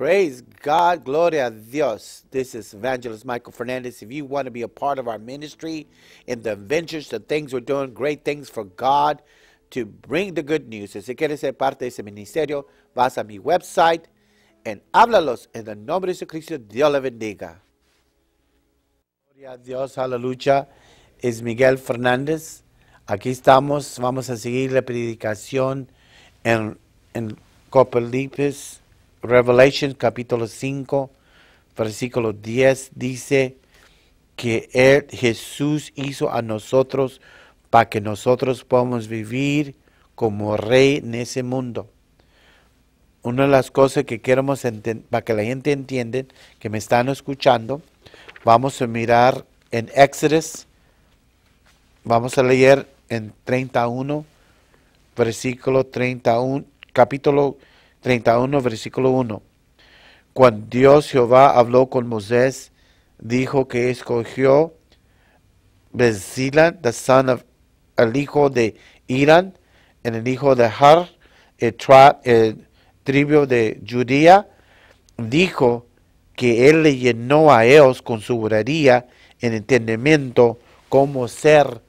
Praise God. Gloria a Dios. This is Evangelist Michael Fernandez. If you want to be a part of our ministry and the adventures, the things we're doing, great things for God to bring the good news. Si quieres ser parte de ese ministerio, vas a mi website and háblalos. En el nombre de Jesucristo, Dios le bendiga. Gloria a Dios. Aleluya. Es Miguel Fernández. Aquí estamos. Vamos a seguir la predicación en, en Copelipis Revelation capítulo 5, versículo 10 dice que Jesús hizo a nosotros para que nosotros podamos vivir como rey en ese mundo. Una de las cosas que queremos para que la gente entienda, que me están escuchando, vamos a mirar en Éxodos, vamos a leer en 31, versículo 31, capítulo 31, versículo 1. Cuando Dios Jehová habló con Moisés, dijo que escogió Bezila, el hijo de Irán, en el hijo de Har, el, tribu de Judía, dijo que él le llenó a ellos con su oraría en entendimiento cómo ser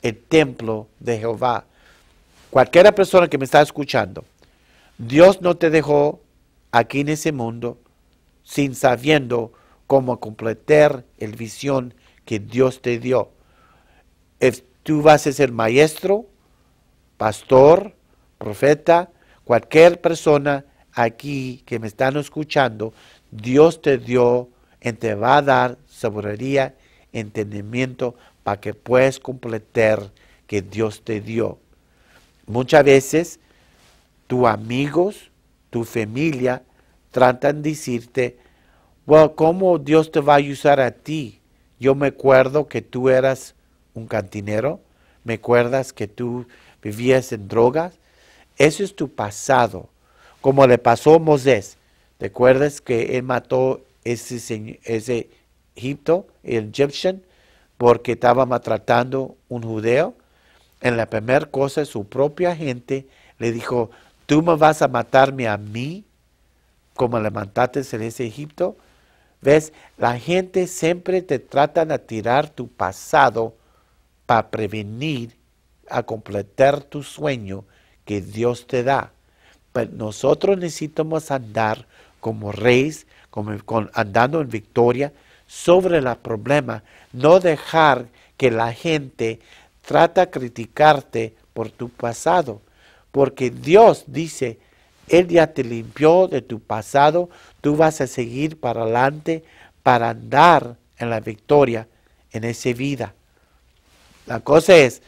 el templo de Jehová. Cualquiera persona que me está escuchando, Dios no te dejó aquí en ese mundo sin sabiendo cómo completar el visión que Dios te dio. tú vas a ser maestro, pastor, profeta, cualquier persona aquí que me están escuchando, Dios te dio y te va a dar sabiduría, entendimiento para que puedas completar que Dios te dio. Muchas veces tus amigos, tu familia, tratan de decirte, bueno, ¿cómo Dios te va a usar a ti? Yo me acuerdo que tú eras un cantinero, me acuerdas que tú vivías en drogas. Eso es tu pasado, como le pasó a Moisés. ¿Te acuerdas que él mató ese, ese Egipto, el Egyptian, porque estaba maltratando un judeo? En la primera cosa, su propia gente le dijo, ¿Tú me vas a matarme a mí como levantaste en ese Egipto? ¿Ves? La gente siempre te trata de tirar tu pasado para prevenir a completar tu sueño que Dios te da. Pero pues nosotros necesitamos andar como reyes, como, andando en victoria sobre los problemas, no dejar que la gente trata de criticarte por tu pasado porque Dios dice, Él ya te limpió de tu pasado, tú vas a seguir para adelante para andar en la victoria en esa vida. La cosa es,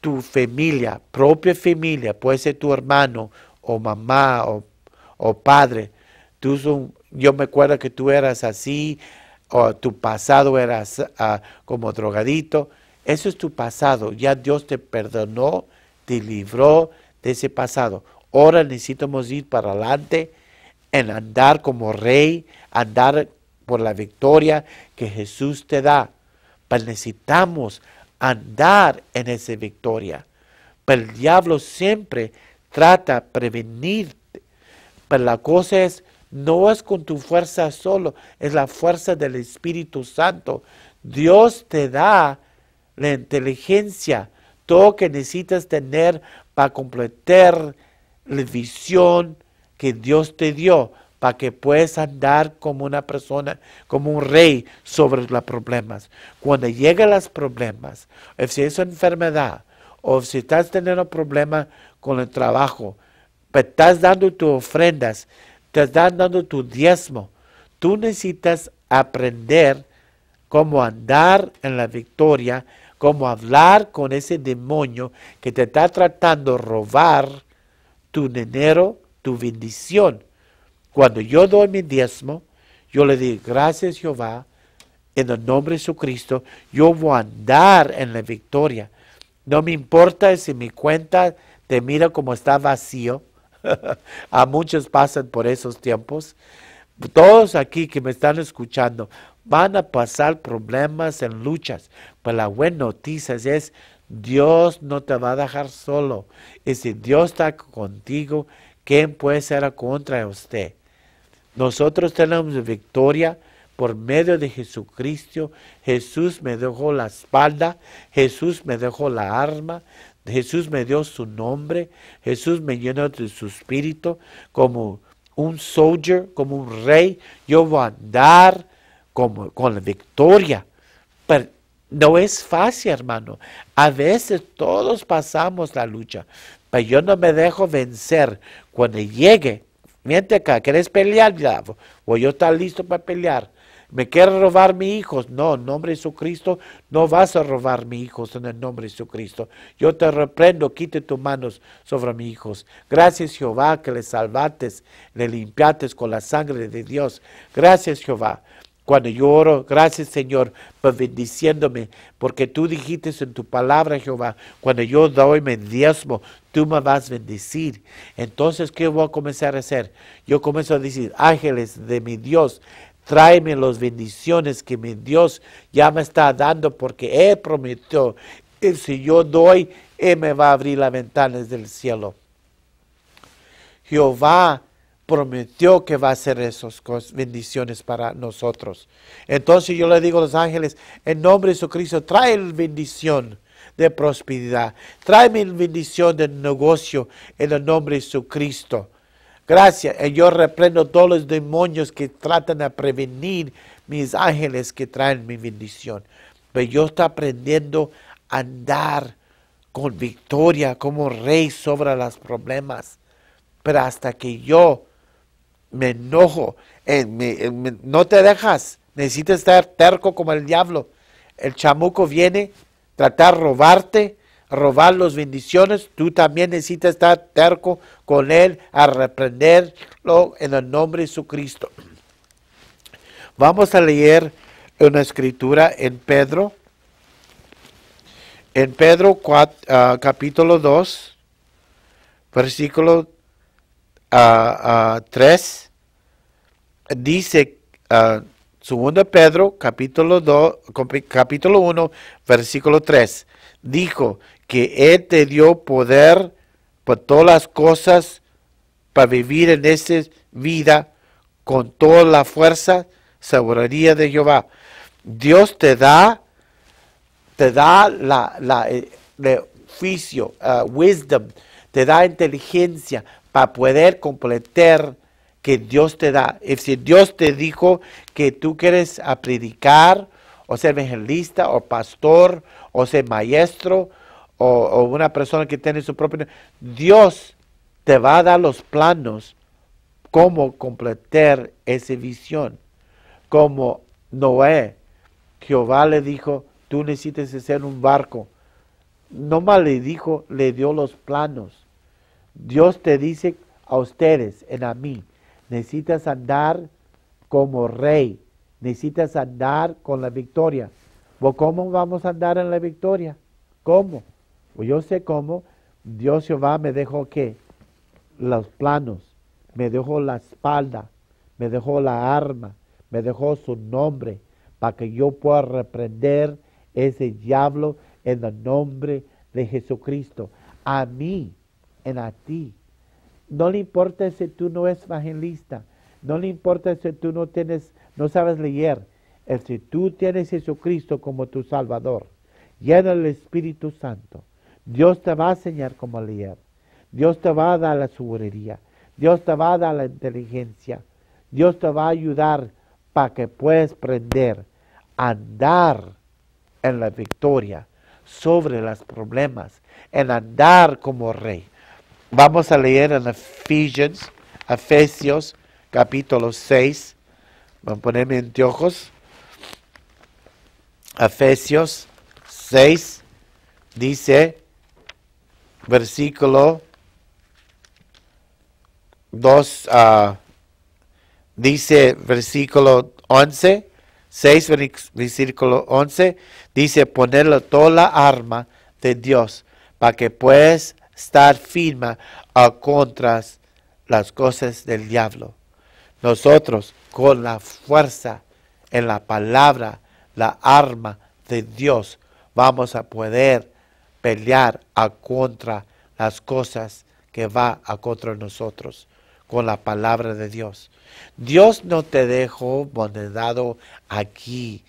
tu familia, propia familia, puede ser tu hermano o mamá o, padre, tú yo me acuerdo que tú eras así, o tu pasado eras ah, como drogadito, eso es tu pasado, ya Dios te perdonó, te libró, de ese pasado. Ahora necesitamos ir para adelante en andar como rey, andar por la victoria que Jesús te da. Pero pues necesitamos andar en esa victoria. Pero pues el diablo siempre trata de prevenirte. Pero pues la cosa es, no es con tu fuerza solo, es la fuerza del Espíritu Santo. Dios te da la inteligencia, todo que necesitas tener para completar la visión que Dios te dio, para que puedas andar como una persona, como un rey sobre los problemas. Cuando llegan los problemas, si es enfermedad, o si estás teniendo problemas con el trabajo, pero estás dando tus ofrendas, te estás dando tu diezmo, tú necesitas aprender cómo andar en la victoria como hablar con ese demonio que te está tratando de robar tu dinero, tu bendición. Cuando yo doy mi diezmo, yo le digo, gracias Jehová, en el nombre de Jesucristo, yo voy a andar en la victoria. No me importa si mi cuenta te mira como está vacío. a muchos pasan por esos tiempos. Todos aquí que me están escuchando, Van a pasar problemas en luchas, pero la buena noticia es Dios no te va a dejar solo. Y si Dios está contigo, ¿quién puede ser contra usted? Nosotros tenemos victoria por medio de Jesucristo. Jesús me dejó la espalda, Jesús me dejó la arma, Jesús me dio su nombre, Jesús me llenó de su espíritu como un soldier, como un rey. Yo voy a andar con la victoria. Pero no es fácil, hermano. A veces todos pasamos la lucha, pero yo no me dejo vencer. Cuando llegue, miente acá, ¿querés pelear? O yo estar listo para pelear. ¿Me quieres robar mis hijos? No, en nombre de Jesucristo no vas a robar mis hijos en el nombre de Jesucristo. Yo te reprendo, quite tus manos sobre mis hijos. Gracias Jehová que le salvates le limpiates con la sangre de Dios. Gracias Jehová. Cuando yo oro, gracias Señor por pues bendiciéndome, porque tú dijiste en tu palabra, Jehová, cuando yo doy mi diezmo, tú me vas a bendecir. Entonces, ¿qué voy a comenzar a hacer? Yo comienzo a decir, ángeles de mi Dios, tráeme las bendiciones que mi Dios ya me está dando, porque Él prometió, y si yo doy, Él me va a abrir las ventanas del cielo. Jehová prometió que va a hacer esas bendiciones para nosotros. Entonces yo le digo a los ángeles, en nombre de Jesucristo, trae bendición de prosperidad, trae mi bendición de negocio en el nombre de Jesucristo. Gracias, y yo reprendo todos los demonios que tratan de prevenir mis ángeles que traen mi bendición. Pero yo estoy aprendiendo a andar con victoria como rey sobre los problemas. Pero hasta que yo me enojo, no te dejas, necesitas estar terco como el diablo. El chamuco viene, tratar de robarte, robar las bendiciones, tú también necesitas estar terco con él, a reprenderlo en el nombre de Jesucristo. Vamos a leer una escritura en Pedro, en Pedro ah, capítulo 2, versículo ah, ah, Tres. 3 dice ah, Segundo Pedro, capítulo, 2, capítulo 1, versículo 3, dijo que Él te dio poder por todas las cosas para vivir en esa vida con toda la fuerza, sabiduría de Jehová. Dios te da, te da la, la, oficio, eh, ah, wisdom, te da inteligencia para poder completar que Dios te da. si Dios te dijo que tú quieres a predicar, o ser evangelista, o pastor, o ser maestro, o, una persona que tiene su propio... Dios te va a dar los planos cómo completar esa visión. Como Noé, Jehová le dijo, tú necesitas hacer un barco. No más le dijo, le dio los planos. Dios te dice a ustedes, en a mí, necesitas andar como rey, necesitas andar con la victoria. ¿Cómo vamos a andar en la victoria? ¿Cómo? Pues yo sé cómo. Dios Jehová me dejó que los planos, me dejó la espalda, me dejó la arma, me dejó su nombre, para que yo pueda reprender ese diablo en el nombre de Jesucristo. A mí, en a ti, no le importa si tú no eres evangelista. No le importa si tú no tienes, no sabes leer. si tú tienes Jesucristo como tu Salvador, llena el Espíritu Santo. Dios te va a enseñar cómo leer. Dios te va a dar la seguridad. Dios te va a dar la inteligencia. Dios te va a ayudar para que puedas aprender a andar en la victoria sobre los problemas, en andar como rey. Vamos a leer en Ephesians, Efesios capítulo 6. Voy a ponerme anteojos. Efesios 6 dice, versículo 2, ah, dice versículo 11, 6 versículo 11, dice ponerle toda la arma de Dios para que puedas estar firme a contra las cosas del diablo. Nosotros, con la fuerza en la palabra, la arma de Dios, vamos a poder pelear a contra las cosas que va a contra nosotros con la palabra de Dios. Dios no te dejó bondado aquí.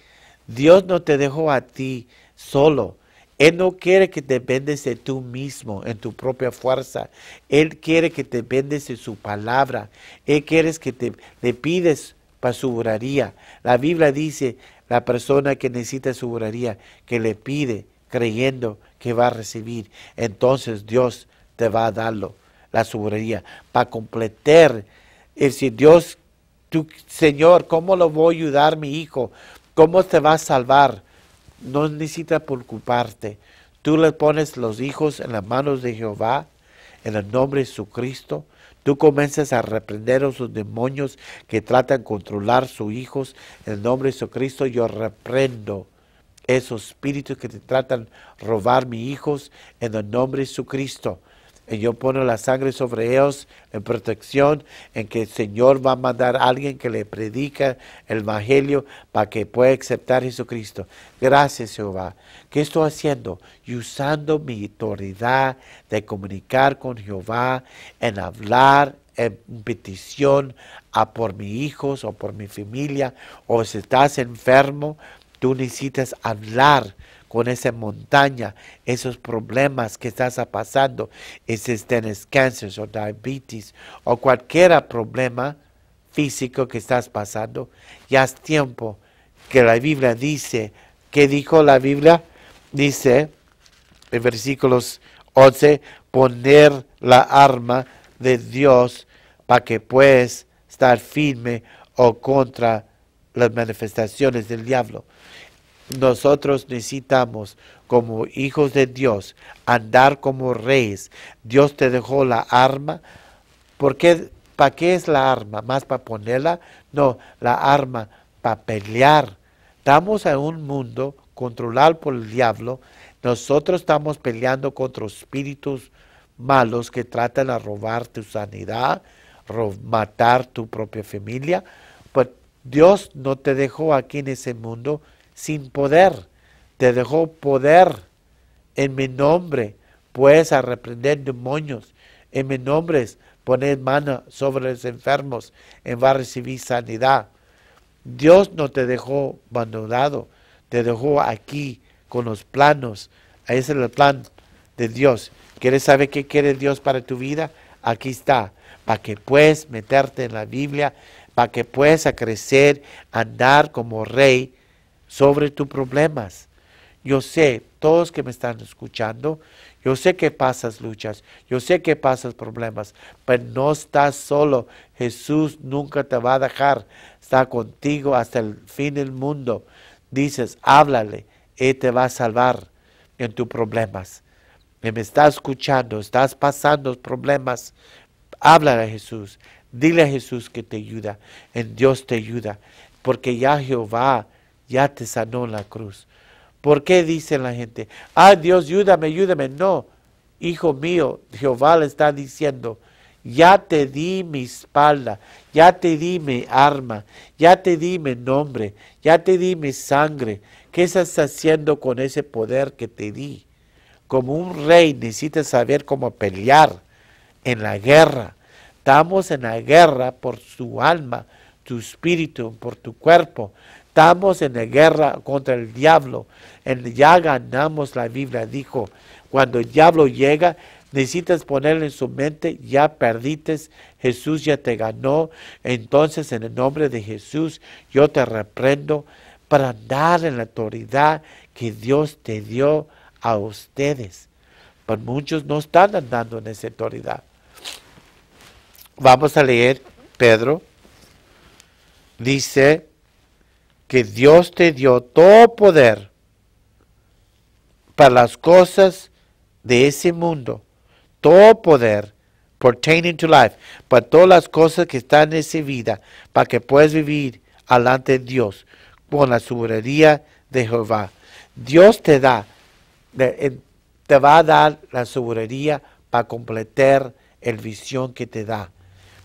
Dios no te dejó a ti solo. Él no quiere que dependes de tú mismo, en tu propia fuerza. Él quiere que te vendes de su palabra. Él quiere que te, le pides para su oraría. La Biblia dice, la persona que necesita su oraría, que le pide creyendo que va a recibir, entonces Dios te va a darlo, la soberanía, para completar. Es decir, Dios, tu Señor, ¿cómo lo voy a ayudar mi hijo? ¿Cómo te va a salvar? no necesitas preocuparte. Tú le pones los hijos en las manos de Jehová, en el nombre de Cristo. Tú comienzas a reprender a esos demonios que tratan de controlar a sus hijos. En el nombre de Cristo. yo reprendo esos espíritus que te tratan de robar mis hijos. En el nombre de Jesucristo. Y yo pongo la sangre sobre ellos en protección, en que el Señor va a mandar a alguien que le predica el Evangelio para que pueda aceptar a Jesucristo. Gracias, Jehová. ¿Qué estoy haciendo? Y usando mi autoridad de comunicar con Jehová, en hablar, en petición a por mis hijos o por mi familia, o si estás enfermo, tú necesitas hablar con esa montaña, esos problemas que estás pasando, si tienes este, cáncer o diabetes o cualquier problema físico que estás pasando, ya es tiempo que la Biblia dice, ¿qué dijo la Biblia? Dice en versículos 11, poner la arma de Dios para que puedas estar firme o contra las manifestaciones del diablo. Nosotros necesitamos, como hijos de Dios, andar como reyes. Dios te dejó la arma. ¿Por qué? ¿Para qué es la arma? ¿Más para ponerla? No, la arma para pelear. Estamos en un mundo controlado por el diablo. Nosotros estamos peleando contra espíritus malos que tratan de robar tu sanidad, matar tu propia familia. Pues Dios no te dejó aquí en ese mundo sin poder, te dejó poder en mi nombre, puedes arreprender demonios, en mi nombre poner mano sobre los enfermos, en va a recibir sanidad. Dios no te dejó abandonado, te dejó aquí con los planos. Ese es el plan de Dios. ¿Quieres saber qué quiere Dios para tu vida? Aquí está, para que puedas meterte en la Biblia, para que puedas crecer, andar como rey sobre tus problemas. Yo sé, todos que me están escuchando, yo sé que pasas luchas, yo sé que pasas problemas, pero no estás solo. Jesús nunca te va a dejar, está contigo hasta el fin del mundo. Dices, háblale, Él te va a salvar en tus problemas. me estás escuchando, estás pasando problemas, háblale a Jesús, dile a Jesús que te ayuda, en Dios te ayuda, porque ya Jehová ya te sanó la cruz. ¿Por qué dice la gente, ah Dios, ayúdame, ayúdame? No, hijo mío, Jehová le está diciendo, ya te di mi espalda, ya te di mi arma, ya te di mi nombre, ya te di mi sangre. ¿Qué estás haciendo con ese poder que te di? Como un rey necesitas saber cómo pelear en la guerra. Estamos en la guerra por tu alma, tu espíritu, por tu cuerpo estamos en la guerra contra el diablo. ya ganamos la Biblia, dijo. Cuando el diablo llega, necesitas ponerle en su mente, ya perdites Jesús ya te ganó. Entonces, en el nombre de Jesús, yo te reprendo para andar en la autoridad que Dios te dio a ustedes. Pero pues muchos no están andando en esa autoridad. Vamos a leer Pedro. Dice que Dios te dio todo poder para las cosas de ese mundo, todo poder pertaining to life, para todas las cosas que están en esa vida, para que puedas vivir alante de Dios con la seguridad de Jehová. Dios te da, te va a dar la seguridad para completar el visión que te da.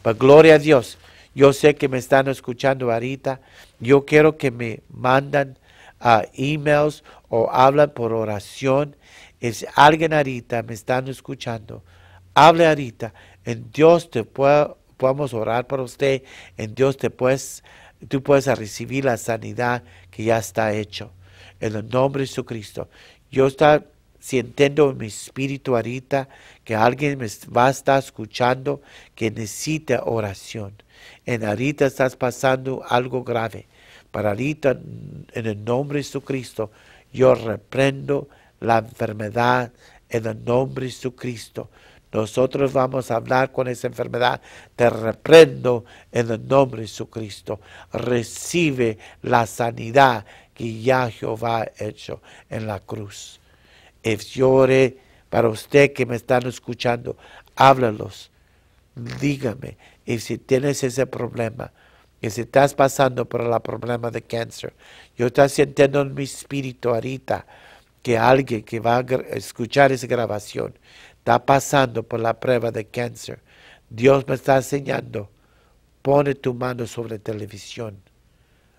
Para gloria a Dios. Yo sé que me están escuchando ahorita. Yo quiero que me mandan ah, emails o hablan por oración. Es alguien ahorita me están escuchando. Hable ahorita. En Dios te podemos orar por usted. En Dios te puedes, tú puedes recibir la sanidad que ya está hecho. En el nombre de Jesucristo. Yo está sintiendo en mi espíritu ahorita que alguien me va a estar escuchando que necesita oración. En ahorita estás pasando algo grave. Para ahorita, en el nombre de Jesucristo, yo reprendo la enfermedad en el nombre de Jesucristo. Nosotros vamos a hablar con esa enfermedad. Te reprendo en el nombre de Jesucristo. Recibe la sanidad que ya Jehová ha hecho en la cruz. Y llore para usted que me están escuchando, háblalos dígame. Y si tienes ese problema, que si estás pasando por el problema de cáncer, yo estoy sintiendo en mi espíritu ahorita que alguien que va a escuchar esa grabación está pasando por la prueba de cáncer. Dios me está enseñando, pone tu mano sobre televisión,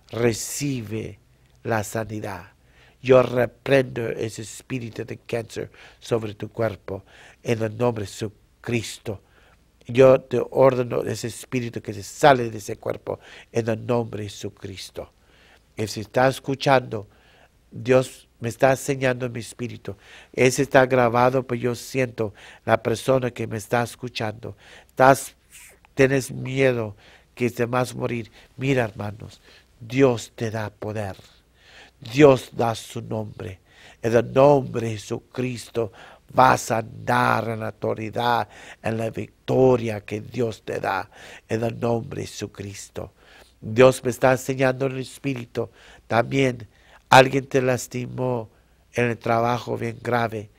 recibe la sanidad. Yo reprendo ese espíritu de cáncer sobre tu cuerpo en el nombre de Cristo. Yo te ordeno ese espíritu que se sale de ese cuerpo en el nombre de Jesucristo. Él se está escuchando. Dios me está enseñando mi espíritu. Ese está grabado, pero pues yo siento la persona que me está escuchando. Estás, tienes miedo que te vas a morir. Mira, hermanos, Dios te da poder. Dios da su nombre. En el nombre de Jesucristo vas a andar en la autoridad, en la victoria que Dios te da, en el nombre de Jesucristo. Dios me está enseñando en el Espíritu. También alguien te lastimó en el trabajo bien grave.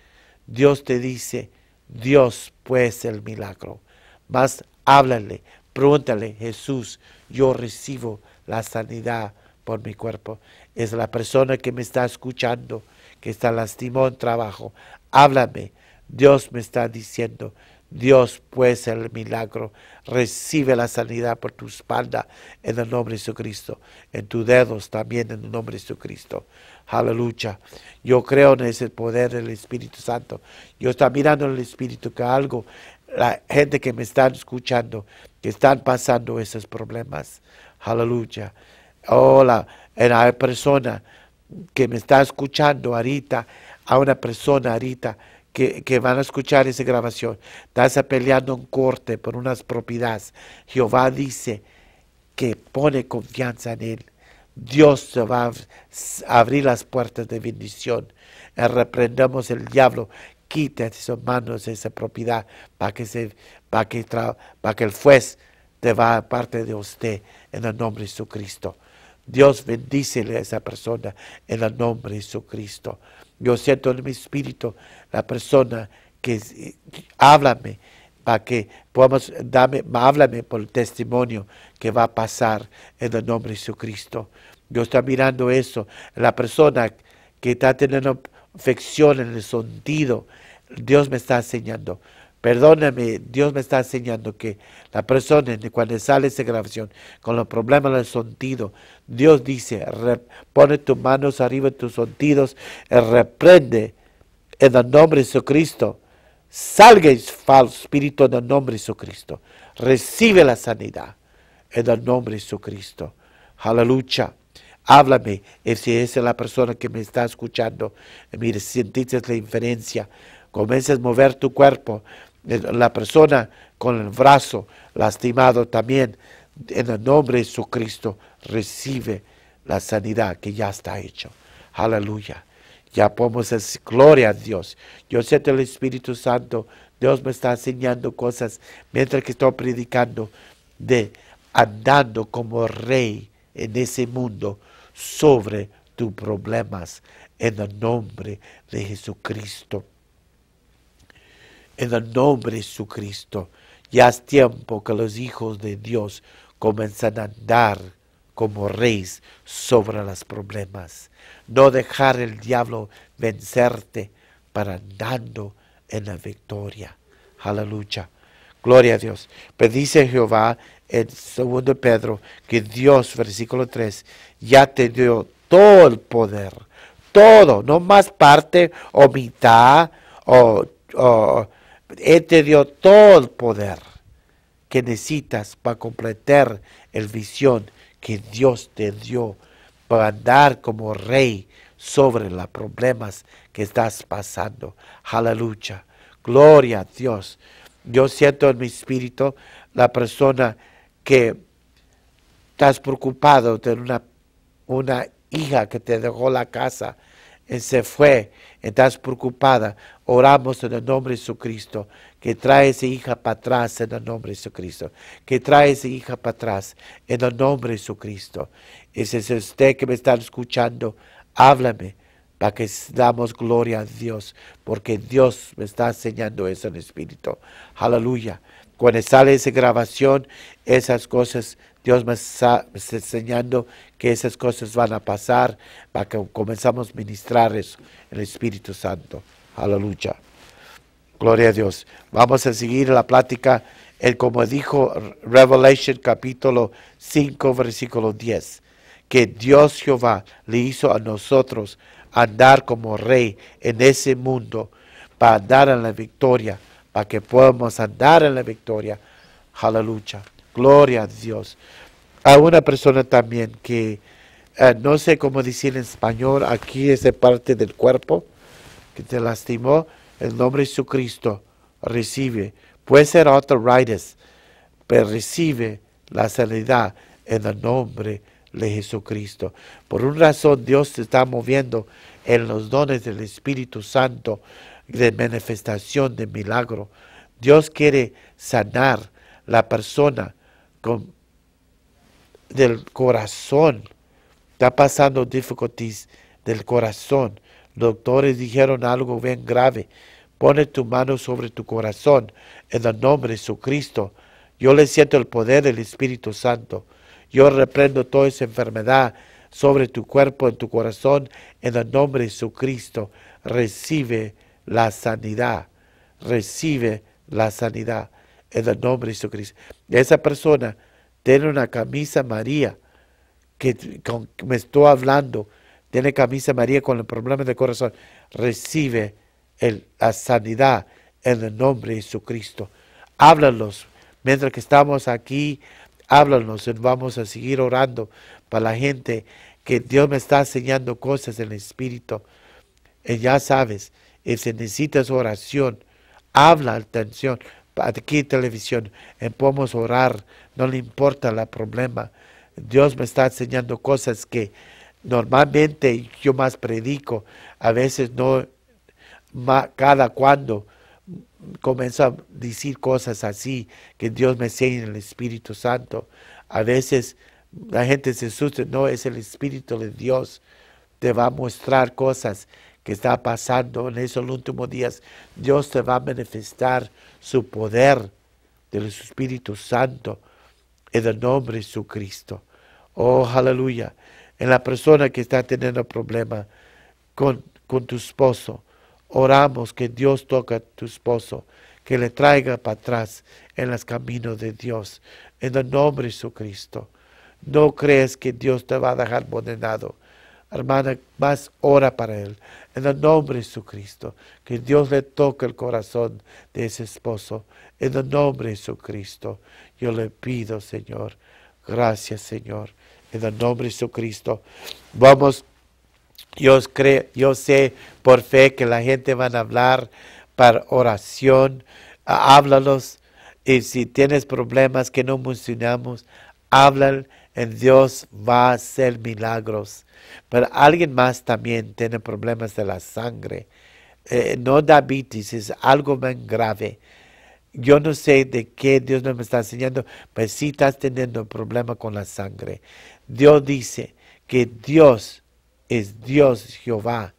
Dios te dice, Dios pues el milagro. Más háblale, pregúntale, Jesús, yo recibo la sanidad por mi cuerpo. Es la persona que me está escuchando, que está lastimó en trabajo háblame. Dios me está diciendo, Dios pues el milagro, recibe la sanidad por tu espalda en el nombre de Jesucristo, en tus dedos también en el nombre de Jesucristo. Aleluya. Yo creo en ese poder del Espíritu Santo. Yo estoy mirando en el Espíritu que algo, la gente que me está escuchando, que están pasando esos problemas. Aleluya. Hola, hay persona que me está escuchando ahorita a una persona ahorita que, que, van a escuchar esa grabación. Estás peleando en corte por unas propiedades. Jehová dice que pone confianza en Él. Dios te va a abrir las puertas de bendición. Eh, Reprendamos el diablo. Quita de sus manos esa propiedad para que, se, para que, para que el juez te va a parte de usted en el nombre de Jesucristo. Dios bendícele a esa persona en el nombre de Jesucristo. Yo siento en mi espíritu la persona que eh, háblame para que podamos darme, háblame por el testimonio que va a pasar en el nombre de Jesucristo. Yo está mirando eso. La persona que está teniendo afección en el sentido, Dios me está enseñando. Perdóname, Dios me está enseñando que la persona cuando sale esa grabación con los problemas del sentido, Dios dice, pone tus manos arriba de tus sentidos, eh, reprende en el nombre de Jesucristo. Salga falso espíritu en el nombre de Jesucristo. Recibe la sanidad en el nombre de Jesucristo. Aleluya. Háblame eh, si es la persona que me está escuchando. Eh, mire, sientes la inferencia. Comiences a mover tu cuerpo la persona con el brazo lastimado también, en el nombre de Jesucristo, recibe la sanidad que ya está hecho. Aleluya. Ya podemos decir, gloria a Dios. Yo siento el Espíritu Santo. Dios me está enseñando cosas mientras que estoy predicando de andando como rey en ese mundo sobre tus problemas en el nombre de Jesucristo en el nombre de Jesucristo. Ya es tiempo que los hijos de Dios comenzan a andar como reyes sobre los problemas. No dejar el diablo vencerte para andando en la victoria. Aleluya. Gloria a Dios. Pues dice Jehová en 2 Pedro que Dios, versículo 3, ya te dio todo el poder. Todo, no más parte o mitad o él te dio todo el poder que necesitas para completar el visión que Dios te dio para andar como rey sobre los problemas que estás pasando. Aleluya. Gloria a Dios. Yo siento en mi espíritu la persona que estás preocupado de una, una hija que te dejó la casa se fue, estás preocupada, oramos en el nombre de Jesucristo, que trae a esa hija para atrás en el nombre de Jesucristo, que trae a esa hija para atrás en el nombre de Jesucristo. Y si es usted que me está escuchando, háblame para que damos gloria a Dios, porque Dios me está enseñando eso en el Espíritu. Aleluya. Cuando sale esa grabación, esas cosas, Dios me está, enseñando que esas cosas van a pasar para que comenzamos a ministrar eso el Espíritu Santo. Aleluya. Gloria a Dios. Vamos a seguir la plática, el, como dijo Revelation capítulo 5, versículo 10, que Dios Jehová le hizo a nosotros andar como rey en ese mundo para dar en la victoria para que podamos andar en la victoria. Aleluya. Gloria a Dios. A una persona también que eh, no sé cómo decir en español, aquí es parte del cuerpo que te lastimó, el nombre de Jesucristo recibe. Puede ser arthritis, pero recibe la sanidad en el nombre de Jesucristo. Por una razón Dios se está moviendo en los dones del Espíritu Santo de manifestación de milagro. Dios quiere sanar la persona con, del corazón. Está pasando dificultades del corazón. doctores dijeron algo bien grave. Pone tu mano sobre tu corazón en el nombre de Jesucristo. Yo le siento el poder del Espíritu Santo. Yo reprendo toda esa enfermedad sobre tu cuerpo, en tu corazón, en el nombre de Jesucristo. Recibe la sanidad, recibe la sanidad en el nombre de Jesucristo. Esa persona tiene una camisa María, que me estoy hablando, tiene camisa María con el problema de corazón, recibe la sanidad en el nombre de Jesucristo. Háblanos, mientras que estamos aquí, háblanos y vamos a seguir orando para la gente que Dios me está enseñando cosas en el Espíritu. Y eh, ya sabes, y eh, si necesitas oración, habla atención. Aquí televisión, eh, podemos orar, no le importa el problema. Dios me está enseñando cosas que normalmente yo más predico, a veces no, cada cuando comienzo a decir cosas así, que Dios me enseña en el Espíritu Santo. A veces la gente se asusta, no, es el Espíritu de Dios, te va a mostrar cosas que está pasando en esos últimos días, Dios te va a manifestar su poder del Espíritu Santo en el nombre de su Cristo. Oh, aleluya. En la persona que está teniendo problema con, con tu esposo, oramos que Dios toque a tu esposo, que le traiga para atrás en los caminos de Dios, en el nombre de su Cristo. No crees que Dios te va a dejar condenado, hermana, más ora para él. En el nombre de Jesucristo, que Dios le toque el corazón de ese esposo. En el nombre de Jesucristo, yo le pido, Señor. Gracias, Señor. En el nombre de Jesucristo. Vamos, yo, yo sé por fe que la gente van a hablar para oración. Háblalos. Y si tienes problemas que no mencionamos, háblale en Dios va a hacer milagros. Pero alguien más también tiene problemas de la sangre. Eh, no diabetes, es algo más grave. Yo no sé de qué Dios no me está enseñando, pero si estás teniendo un problema con la sangre. Dios dice que Dios es Dios Jehová,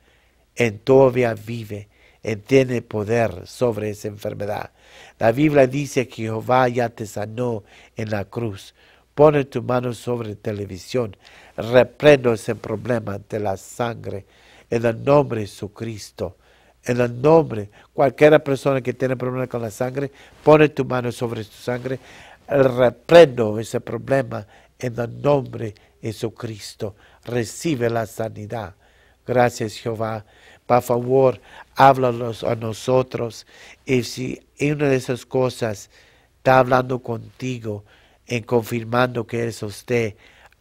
en todavía vive, y tiene poder sobre esa enfermedad. La Biblia dice que Jehová ya te sanó en la cruz. Pone tu mano sobre televisión. Reprendo ese problema de la sangre en el nombre de Jesucristo. En el nombre, cualquier persona que tiene problema con la sangre, pone tu mano sobre su sangre. Reprendo ese problema en el nombre de Jesucristo. Recibe la sanidad. Gracias Jehová. Por favor, háblanos a nosotros. Y si una de esas cosas está hablando contigo, en confirmando que es usted.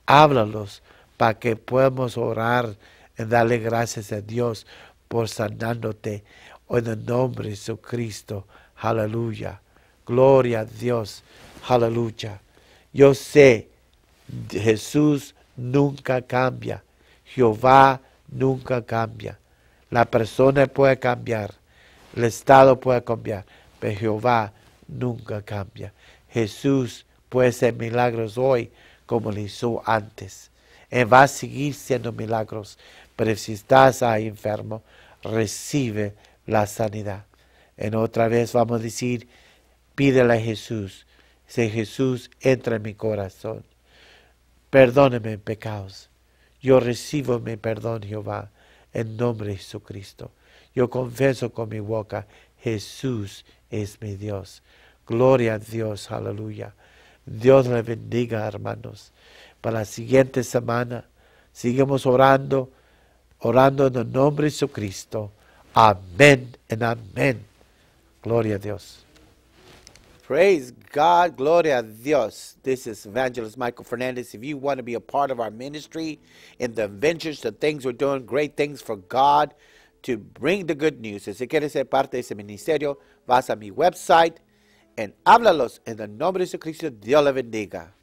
Háblalos para que podamos orar y darle gracias a Dios por sanándote oh, en el nombre de Jesucristo. Aleluya. Gloria a Dios. Aleluya. Yo sé, Jesús nunca cambia. Jehová nunca cambia. La persona puede cambiar. El estado puede cambiar. Pero Jehová nunca cambia. Jesús puede ser milagros hoy como lo hizo antes. Él eh, va a seguir siendo milagros, pero si estás ahí enfermo, recibe la sanidad. En otra vez vamos a decir, pídele a Jesús. Si Jesús entra en mi corazón, perdóneme pecados. Yo recibo mi perdón, Jehová, en nombre de Jesucristo. Yo confieso con mi boca, Jesús es mi Dios. Gloria a Dios, aleluya. Dios le bendiga, hermanos. Para la siguiente semana, sigamos orando, orando en el nombre de Jesucristo. Amén en amén. Gloria a Dios. Praise God. Gloria a Dios. This is Evangelist Michael Fernandez. If you want to be a part of our ministry in the adventures, the things we're doing, great things for God to bring the good news. Si quieres ser parte de ese ministerio, vas a mi website, en háblalos en el nombre de Cristo. Dios la bendiga.